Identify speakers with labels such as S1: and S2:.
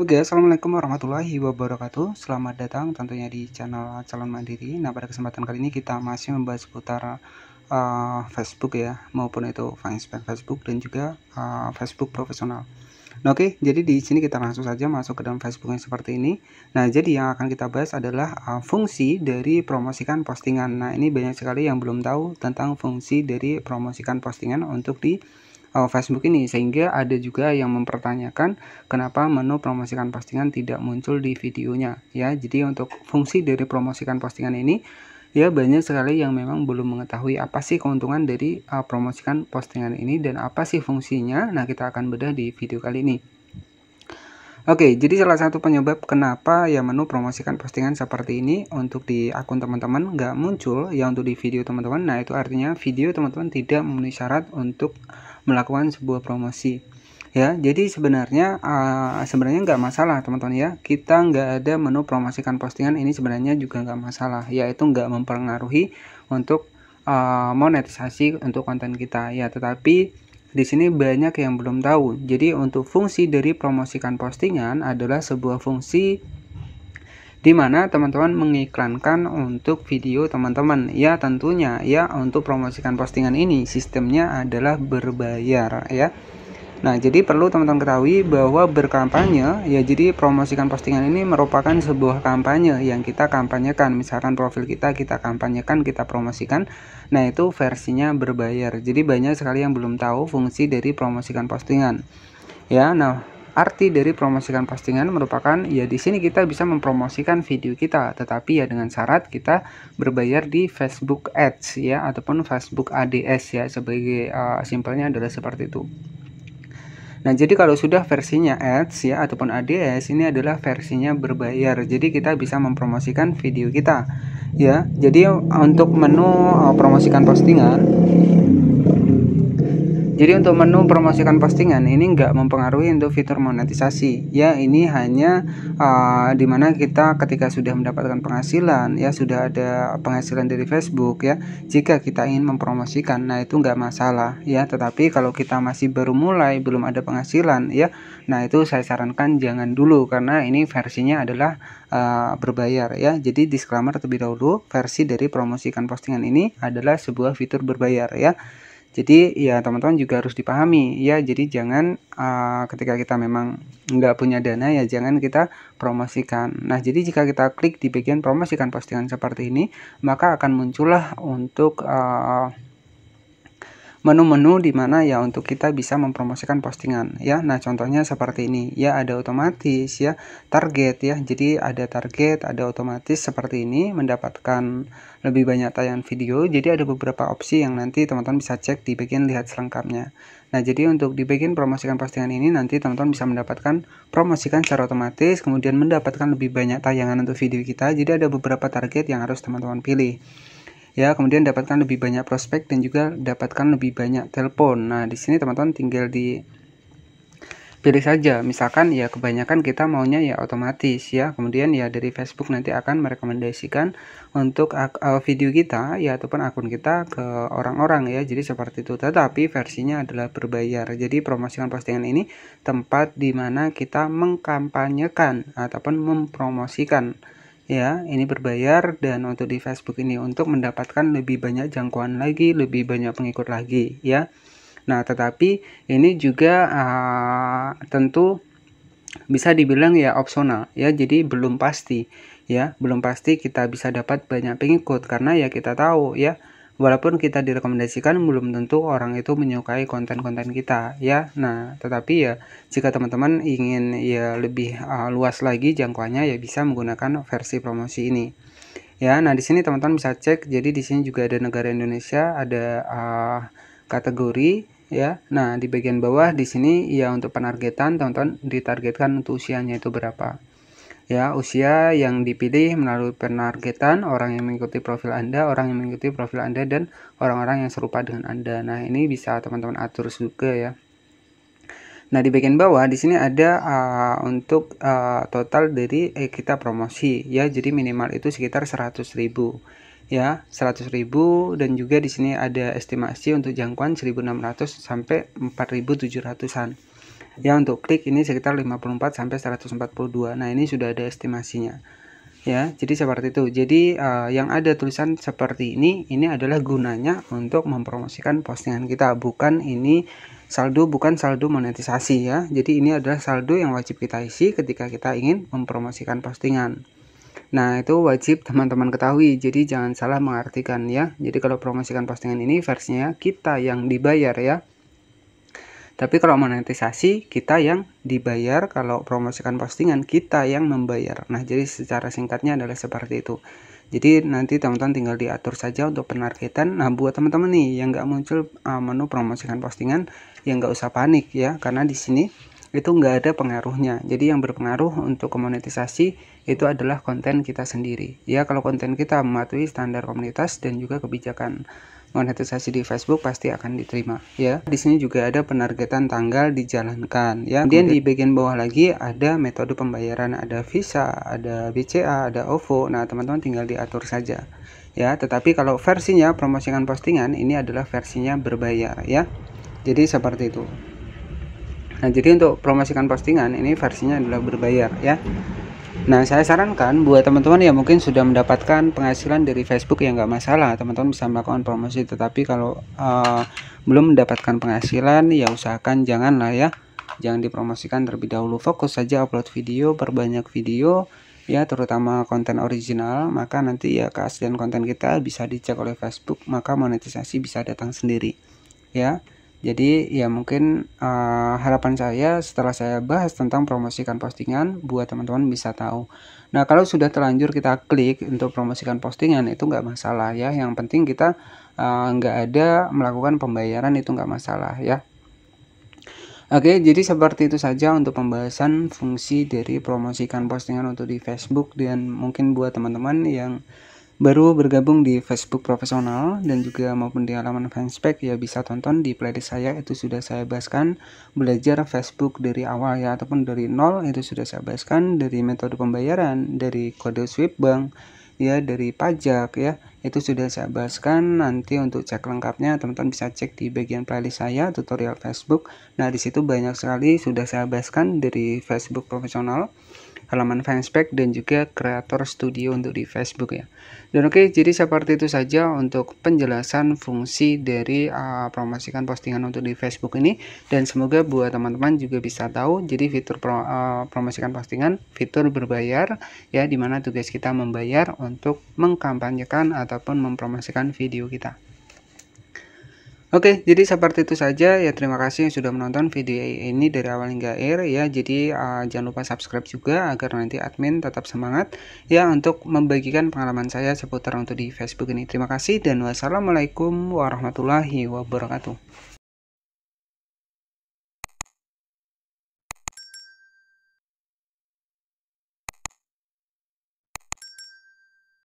S1: Oke, Assalamualaikum warahmatullahi wabarakatuh Selamat datang tentunya di channel Calon Mandiri Nah, pada kesempatan kali ini kita masih membahas seputar uh, Facebook ya Maupun itu fanspage Facebook dan juga uh, Facebook profesional Nah, oke, jadi di sini kita langsung saja masuk ke dalam Facebook yang seperti ini Nah, jadi yang akan kita bahas adalah uh, fungsi dari promosikan postingan Nah, ini banyak sekali yang belum tahu tentang fungsi dari promosikan postingan untuk di uh, Facebook ini sehingga ada juga yang mempertanyakan kenapa menu promosikan postingan tidak muncul di videonya ya jadi untuk fungsi dari promosikan postingan ini ya banyak sekali yang memang belum mengetahui apa sih keuntungan dari uh, promosikan postingan ini dan apa sih fungsinya nah kita akan bedah di video kali ini Oke, jadi salah satu penyebab kenapa ya menu promosikan postingan seperti ini untuk di akun teman-teman nggak muncul ya untuk di video teman-teman. Nah, itu artinya video teman-teman tidak memenuhi syarat untuk melakukan sebuah promosi ya jadi sebenarnya uh, sebenarnya nggak masalah teman-teman ya kita nggak ada menu promosikan postingan ini sebenarnya juga nggak masalah yaitu nggak mempengaruhi untuk uh, monetisasi untuk konten kita ya tetapi di sini banyak yang belum tahu jadi untuk fungsi dari promosikan postingan adalah sebuah fungsi di mana teman-teman mengiklankan untuk video teman-teman ya tentunya ya untuk promosikan postingan ini sistemnya adalah berbayar ya Nah, jadi perlu teman-teman ketahui bahwa berkampanye, ya jadi promosikan postingan ini merupakan sebuah kampanye yang kita kampanyekan. Misalkan profil kita kita kampanyekan, kita promosikan. Nah, itu versinya berbayar. Jadi banyak sekali yang belum tahu fungsi dari promosikan postingan. Ya, nah Arti dari promosikan postingan merupakan ya di sini kita bisa mempromosikan video kita, tetapi ya dengan syarat kita berbayar di Facebook Ads ya ataupun Facebook ADS ya sebagai uh, simpelnya adalah seperti itu. Nah, jadi kalau sudah versinya ads ya ataupun ADS ini adalah versinya berbayar. Jadi kita bisa mempromosikan video kita. Ya, jadi untuk menu eh, promosikan postingan jadi untuk menu promosikan postingan ini nggak mempengaruhi untuk fitur monetisasi. Ya ini hanya uh, ah, dimana kita ketika sudah mendapatkan penghasilan ya sudah ada penghasilan dari Facebook ya. Jika kita ingin mempromosikan, nah itu nggak masalah ya. Tetapi kalau kita masih baru mulai belum ada penghasilan ya, nah itu saya sarankan jangan dulu karena ini versinya adalah uh, berbayar ya. Jadi disclaimer terlebih dahulu versi dari promosikan postingan ini adalah sebuah fitur berbayar ya. Jadi ya teman-teman juga harus dipahami ya. Jadi jangan uh, ketika kita memang nggak punya dana ya jangan kita promosikan. Nah jadi jika kita klik di bagian promosikan postingan seperti ini maka akan muncullah untuk uh, menu-menu di mana ya untuk kita bisa mempromosikan postingan ya. Nah, contohnya seperti ini. Ya, ada otomatis ya, target ya. Jadi ada target, ada otomatis seperti ini mendapatkan lebih banyak tayangan video. Jadi ada beberapa opsi yang nanti teman-teman bisa cek di bagian lihat selengkapnya. Nah, jadi untuk di bagian promosikan postingan ini nanti teman-teman bisa mendapatkan promosikan secara otomatis kemudian mendapatkan lebih banyak tayangan untuk video kita. Jadi ada beberapa target yang harus teman-teman pilih ya kemudian dapatkan lebih banyak prospek dan juga dapatkan lebih banyak telepon nah di sini teman-teman tinggal di pilih saja misalkan ya kebanyakan kita maunya ya otomatis ya kemudian ya dari Facebook nanti akan merekomendasikan untuk eh, video kita ya ataupun akun kita ke orang-orang ya jadi seperti itu tetapi versinya adalah berbayar jadi promosikan postingan ini tempat dimana kita mengkampanyekan ataupun mempromosikan ya ini berbayar dan untuk di Facebook ini untuk mendapatkan lebih banyak jangkauan lagi lebih banyak pengikut lagi ya nah tetapi ini juga uh, tentu bisa dibilang ya opsional ya jadi belum pasti ya belum pasti kita bisa dapat banyak pengikut karena ya kita tahu ya Walaupun kita direkomendasikan belum tentu orang itu menyukai konten-konten kita ya. Nah, tetapi ya jika teman-teman ingin ya lebih uh, luas lagi jangkauannya ya bisa menggunakan versi promosi ini. Ya, nah di sini teman-teman bisa cek jadi di sini juga ada negara Indonesia, ada uh, kategori ya. Nah, di bagian bawah di sini ya untuk penargetan teman-teman ditargetkan untuk usianya itu berapa ya usia yang dipilih melalui penargetan orang yang mengikuti profil Anda, orang yang mengikuti profil Anda dan orang-orang yang serupa dengan Anda. Nah, ini bisa teman-teman atur juga ya. Nah, di bagian bawah di sini ada uh, untuk uh, total dari eh, kita promosi ya. Jadi minimal itu sekitar 100.000 ya, 100.000 dan juga di sini ada estimasi untuk jangkauan 1.600 sampai 4.700-an ya untuk klik ini sekitar 54 sampai 142 nah ini sudah ada estimasinya ya jadi seperti itu jadi uh, yang ada tulisan seperti ini ini adalah gunanya untuk mempromosikan postingan kita bukan ini saldo bukan saldo monetisasi ya jadi ini adalah saldo yang wajib kita isi ketika kita ingin mempromosikan postingan nah itu wajib teman-teman ketahui jadi jangan salah mengartikan ya jadi kalau promosikan postingan ini versinya kita yang dibayar ya tapi kalau monetisasi kita yang dibayar, kalau promosikan postingan kita yang membayar. Nah, jadi secara singkatnya adalah seperti itu. Jadi nanti teman-teman tinggal diatur saja untuk penargetan. Nah, buat teman-teman nih yang nggak muncul uh, menu promosikan postingan, yang nggak usah panik ya, karena di sini itu nggak ada pengaruhnya. Jadi yang berpengaruh untuk monetisasi itu adalah konten kita sendiri. Ya kalau konten kita mematuhi standar komunitas dan juga kebijakan monetisasi di Facebook pasti akan diterima ya. Di sini juga ada penargetan tanggal dijalankan ya. Kemudian di bagian bawah lagi ada metode pembayaran, ada Visa, ada BCA, ada OVO. Nah, teman-teman tinggal diatur saja ya. Tetapi kalau versinya promosikan postingan ini adalah versinya berbayar ya. Jadi seperti itu. Nah, jadi untuk promosikan postingan ini versinya adalah berbayar ya. Nah, saya sarankan buat teman-teman yang mungkin sudah mendapatkan penghasilan dari Facebook yang nggak masalah, teman-teman bisa melakukan promosi. Tetapi kalau uh, belum mendapatkan penghasilan, ya usahakan janganlah ya, jangan dipromosikan terlebih dahulu. Fokus saja upload video, perbanyak video, ya terutama konten original. Maka nanti ya keaslian konten kita bisa dicek oleh Facebook, maka monetisasi bisa datang sendiri, ya. Jadi ya mungkin uh, harapan saya setelah saya bahas tentang promosikan postingan, buat teman-teman bisa tahu. Nah kalau sudah terlanjur kita klik untuk promosikan postingan itu nggak masalah ya. Yang penting kita uh, nggak ada melakukan pembayaran itu nggak masalah ya. Oke, jadi seperti itu saja untuk pembahasan fungsi dari promosikan postingan untuk di Facebook dan mungkin buat teman-teman yang baru bergabung di Facebook profesional dan juga maupun di halaman fanspage ya bisa tonton di playlist saya itu sudah saya bahaskan belajar Facebook dari awal ya ataupun dari nol itu sudah saya bahaskan dari metode pembayaran dari kode swipe bank ya dari pajak ya itu sudah saya bahaskan nanti untuk cek lengkapnya teman-teman bisa cek di bagian playlist saya tutorial Facebook nah disitu banyak sekali sudah saya bahaskan dari Facebook profesional halaman Fanspage dan juga Creator Studio untuk di Facebook ya. Dan oke, okay, jadi seperti itu saja untuk penjelasan fungsi dari uh, promosikan postingan untuk di Facebook ini dan semoga buat teman-teman juga bisa tahu jadi fitur pro, uh, promosikan postingan, fitur berbayar ya dimana tugas kita membayar untuk mengkampanyekan ataupun mempromosikan video kita. Oke, jadi seperti itu saja ya. Terima kasih yang sudah menonton video ini dari awal hingga akhir ya. Jadi uh, jangan lupa subscribe juga agar nanti admin tetap semangat ya untuk membagikan pengalaman saya seputar untuk di Facebook ini. Terima kasih dan wassalamualaikum warahmatullahi wabarakatuh.